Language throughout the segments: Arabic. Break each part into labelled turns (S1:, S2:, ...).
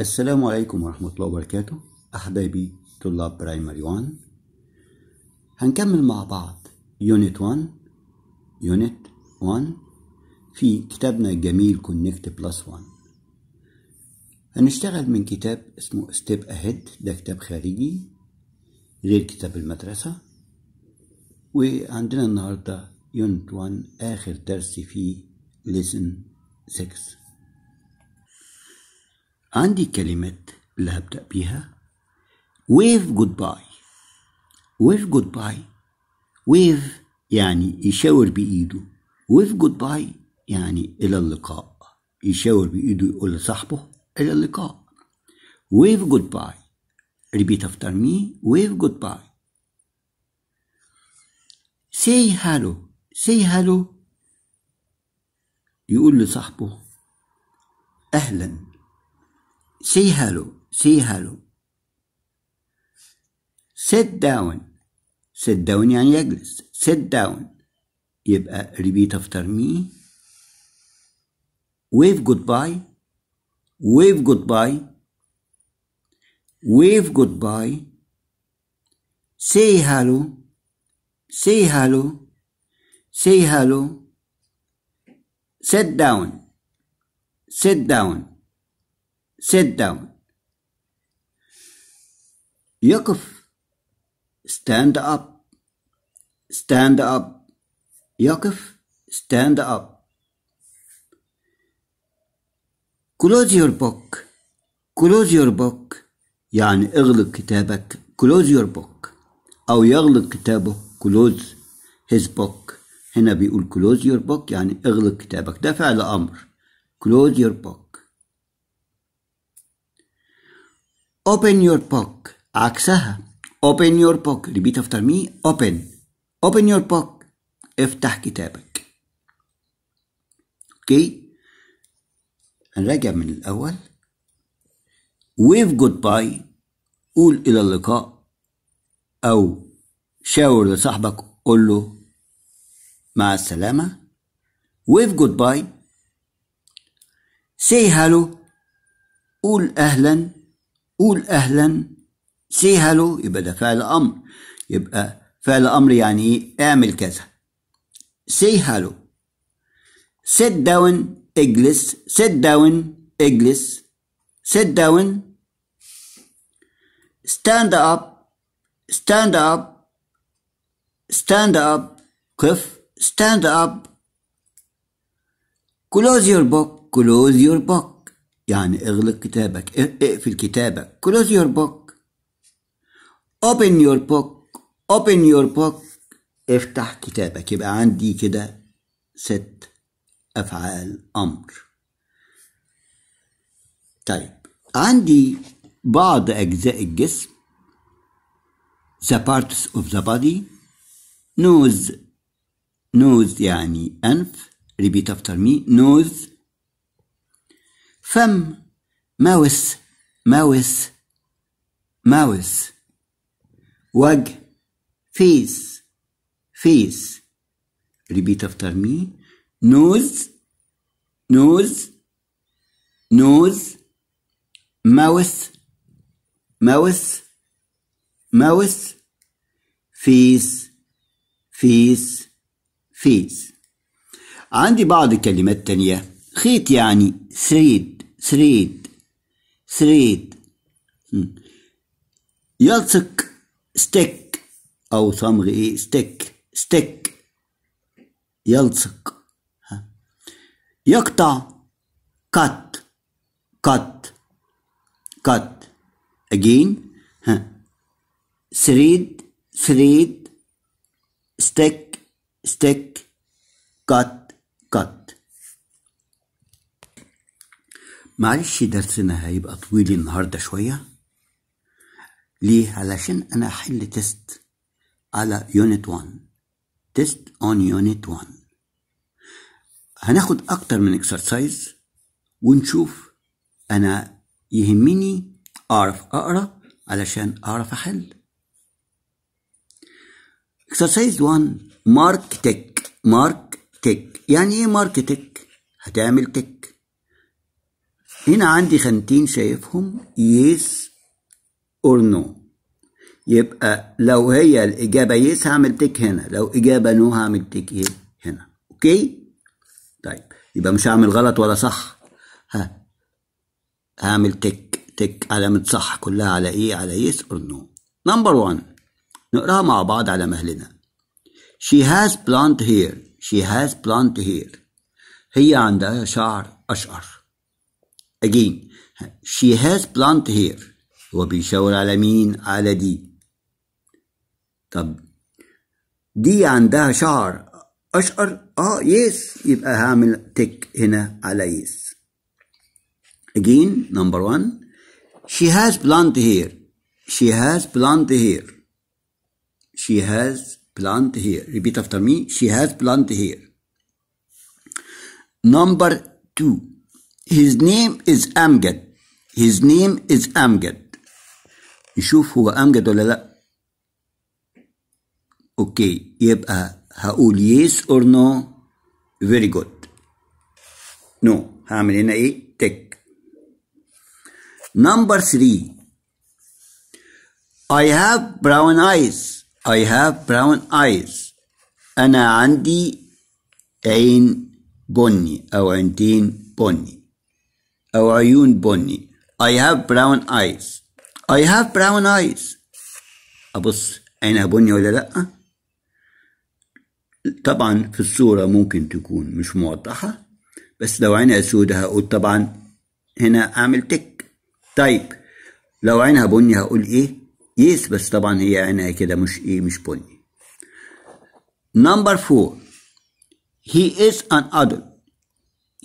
S1: السلام عليكم ورحمة الله وبركاته أحبابي طلاب برايمري 1 هنكمل مع بعض يونت 1 يونت 1 في كتابنا الجميل كونكت بلس 1 هنشتغل من كتاب اسمه ستيب أهيد ده كتاب خارجي غير كتاب المدرسة وعندنا النهاردة يونت 1 آخر درس فيه ليسن 6 عندي كلمات اللي هبدأ بيها ويف جود باي ويف جود باي ويف يعني يشاور بإيده ويف جود باي يعني إلى اللقاء يشاور بإيده يقول لصاحبه إلى اللقاء ويف جود باي ريبيت افتر مي ويف جود باي سي هالو سي هالو يقول لصاحبه أهلاً Say hello, say hello. Sit down. Sit down يعني يجلس. Sit down. يبقى repeat after me. Wave goodbye. Wave goodbye. Wave goodbye. Say hello. Say hello. Say hello. Sit down. Sit down. sit down يقف stand up stand up يقف stand up close your book close your book يعني اغلق كتابك close your book أو يغلق كتابه close his book هنا بيقول close your book يعني اغلق كتابك ده فعل أمر close your book open your book عكسها open your book repeat after me open open your book افتح كتابك اوكي هنراجع من الاول ويف جود باي قول الى اللقاء او شاور لصاحبك قول له مع السلامه ويف جود باي سي هالو قول اهلا قول أهلا سي هالو يبقى ده فعل أمر يبقى فعل أمر يعني إيه اعمل كذا سي هالو sit down اجلس sit down اجلس sit down stand up stand up stand up قف stand up close your book close your book يعني اغلق كتابك اقفل كتابك close your book open your book open your book افتح كتابك يبقى عندي كده ست أفعال أمر طيب عندي بعض أجزاء الجسم the parts of the body nose nose يعني أنف repeat after me nose فم ماوس ماوس ماوس وجه فيس فيس repeat after me nose nose nose mouth mouth mouth face face face عندي بعض الكلمات التانية خيط يعني thread سريد سريد يلصق ستيك أو صمغ إيه ستيك ستيك يلصق يقطع كات كات كات again ها سريد سريد ستيك ستيك كات كات معلش درسنا هيبقى طويل النهاردة شوية ليه علشان أنا أحل تيست على يونت 1 تيست اون يونت 1 هناخد أكتر من اكسرسايز ونشوف أنا يهمني أعرف أقرأ علشان أعرف أحل اكسرسايز 1 مارك تك مارك تك يعني ايه مارك تك هتعمل تك هنا عندي خانتين شايفهم يس اور نو يبقى لو هي الإجابة يس هعمل تك هنا لو إجابة نو هعمل تك هنا أوكي طيب يبقى مش هعمل غلط ولا صح ها هعمل تك تك علامة صح كلها على إيه على يس اور نو نمبر 1 نقراها مع بعض على مهلنا She has blonde hair she has blonde hair هي عندها شعر أشقر Again, she has blonde hair وبيشاور على مين؟ على دي طب دي عندها شعر أشقر؟ آه يس يبقى هعمل تك هنا على يس Again, number one She has blonde hair She has blonde hair She has blonde hair Repeat after me She has blonde hair Number two his name is Amjad. His name is Amjad. نشوف هو أمجد ولا لأ. أوكي يبقى هقول yes or no. Very good. No. هعمل هنا إيه؟ tick. Number three. I have brown eyes. I have brown eyes. أنا عندي عين بني أو عينتين بني. أو عيون بني I have brown eyes I have brown eyes أبص عينها بني ولا لأ طبعا في الصورة ممكن تكون مش موضحة بس لو عينها سودة هقول طبعا هنا أعمل تك طيب لو عينها بني هقول إيه يس بس طبعا هي عينها كده مش إيه مش بني نمبر فور he is an adult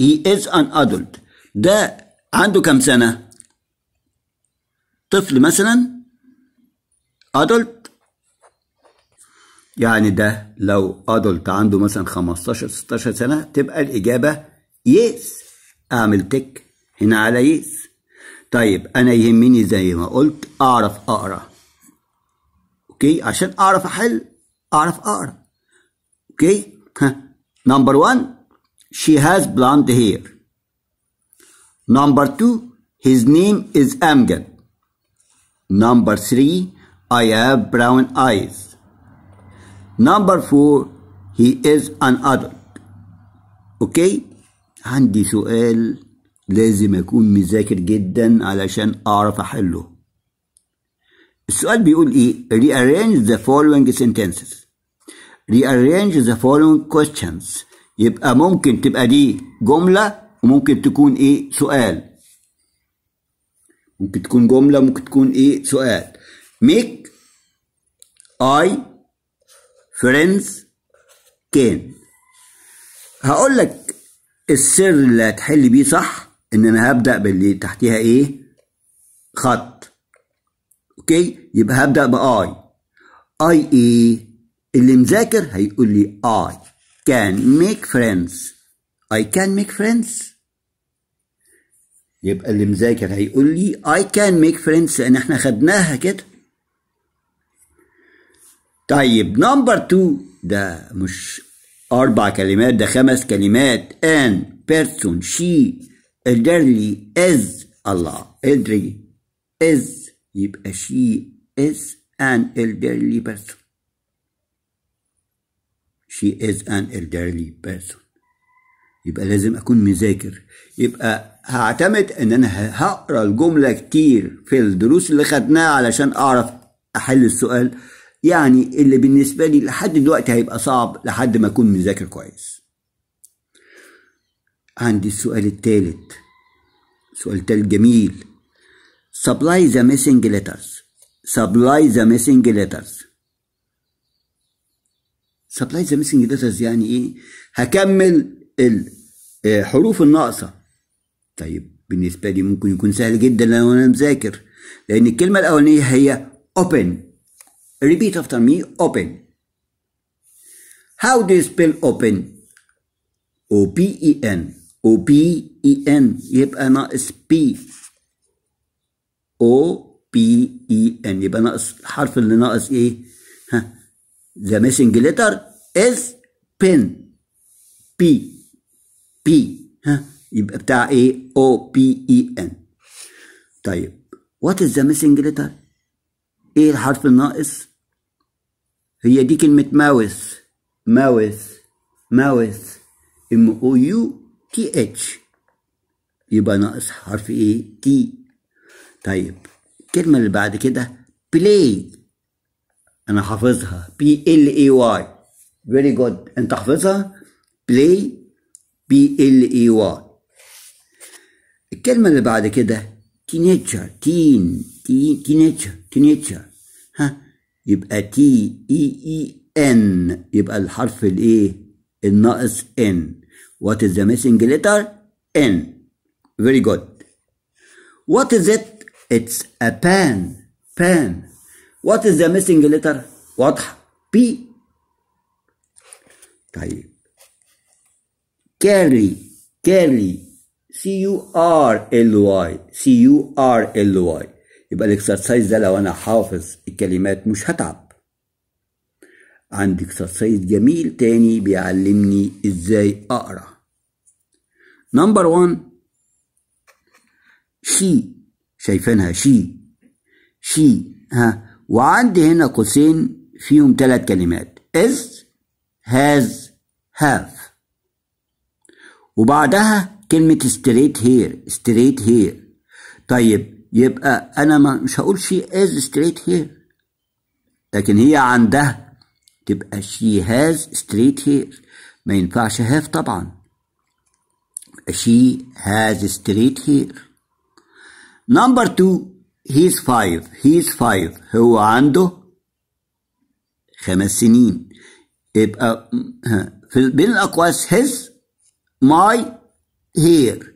S1: he is an adult ده عنده كام سنة طفل مثلا أدلت يعني ده لو أدلت عنده مثلا 15 16 سنة تبقى الإجابة يس أعمل تك هنا على يس طيب أنا يهمني زي ما قلت أعرف أقرأ أوكي عشان أعرف أحل أعرف أقرأ أوكي ها نمبر 1 she has blonde hair Number two, his name is Amgad. Number three, I have brown eyes. Number four, he is an adult. Okay, عندي سؤال لازم أكون مذاكر جدا علشان أعرف أحله. السؤال بيقول إيه؟ Rearrange the following sentences. Rearrange the following questions. يبقى ممكن تبقى دي جملة وممكن تكون ايه سؤال ممكن تكون جملة ممكن تكون ايه سؤال make I friends can هقول لك السر اللي هتحل بيه صح ان انا هبدأ باللي تحتيها ايه خط اوكي يبقى هبدأ بآي اي ايه اللي مذاكر هيقول لي I can make friends I can make friends يبقى اللي مذاكر هيقول لي I can make friends لأن احنا خدناها كده طيب نمبر 2 ده مش أربع كلمات ده خمس كلمات an person she elderly is الله elderly is يبقى she is an elderly person she is an elderly person يبقى لازم أكون مذاكر يبقى هعتمد إن أنا هقرأ الجملة كتير في الدروس اللي خدناها علشان أعرف أحل السؤال يعني اللي بالنسبة لي لحد دلوقتي هيبقى صعب لحد ما أكون مذاكر كويس عندي السؤال الثالث سؤال تالت جميل supply the missing letters supply the missing letters supply the missing letters يعني ايه هكمل الحروف آه، الناقصه طيب بالنسبه لي ممكن يكون سهل جدا لو انا مذاكر لان الكلمه الاولانيه هي open repeat after me open how do you spell open o p e n o p e n يبقى ناقص p o p e n يبقى ناقص الحرف اللي ناقص ايه ها the missing letter is pen p بي ها يبقى بتاع ايه او بي اي ان طيب وات از ذا ميسنج ليتر ايه الحرف الناقص هي دي كلمة ماوس ماوس ماوس ام او يو تي اتش يبقى ناقص حرف ايه تي طيب الكلمة اللي بعد كده بلاي انا حافظها بي ال اي واي فيري جود انت حافظها بلاي بي ال اي واي الكلمة اللي بعد كده تينيتشر تين تينيتشر تينيتشر ها يبقى تي اي اي ان يبقى الحرف الايه الناقص ان وات از ذا ميسنج ليتر ان فيري جود وات از ات اتس ا بان بان وات از ذا ميسنج ليتر واضحه بي طيب كاري كاري سي يو ار ال واي سي يو ار ال واي يبقى الاكسرسايز ده لو انا حافظ الكلمات مش هتعب عندي اكسرسايز جميل تاني بيعلمني ازاي اقرا نمبر 1 شي شايفينها شي شي ها وعندي هنا قوسين فيهم ثلاث كلمات از هاز هاف وبعدها كلمة ستريت هير ستريت هير طيب يبقى أنا مش هقول شي از ستريت هير لكن هي عندها تبقى شي هاز ستريت هير ما ينفعش هاف طبعا شي هاز ستريت هير نمبر تو هيز فايف هيز فايف هو عنده خمس سنين يبقى في بين الأقواس هز ماي هير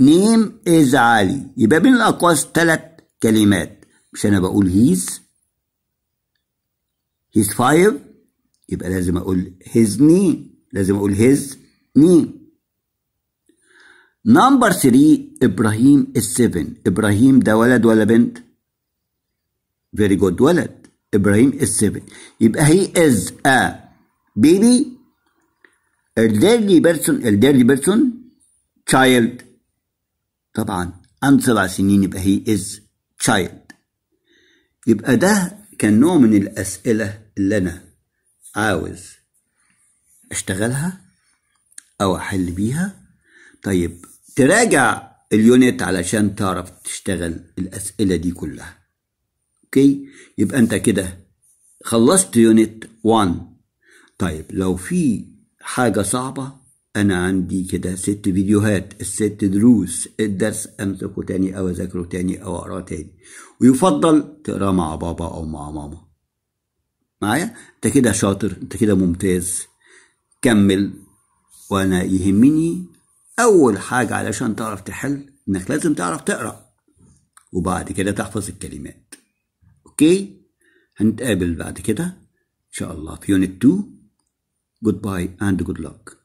S1: نيم از علي يبقى بين الاقواس ثلاث كلمات مش انا بقول هيز هيز فايف يبقى لازم اقول هيز نيم لازم اقول هيز نيم نمبر 3 ابراهيم السفن ابراهيم ده ولد ولا بنت فيري جود ولد ابراهيم السفن يبقى هي از ا بيبي الديرلي بيرسون الديرلي بيرسون تشايلد طبعا عن سبع سنين يبقى هي از تشايلد يبقى ده كان نوع من الأسئلة اللي أنا عاوز أشتغلها أو أحل بيها طيب تراجع اليونت علشان تعرف تشتغل الأسئلة دي كلها أوكي يبقى أنت كده خلصت يونت 1 طيب لو في حاجة صعبة أنا عندي كده ست فيديوهات الست دروس الدرس أمسكه تاني أو أذاكره تاني أو أقراه تاني ويفضل تقراه مع بابا أو مع ماما معايا أنت كده شاطر أنت كده ممتاز كمل وأنا يهمني أول حاجة علشان تعرف تحل إنك لازم تعرف تقرأ وبعد كده تحفظ الكلمات أوكي هنتقابل بعد كده إن شاء الله في يونت 2 Goodbye and good luck.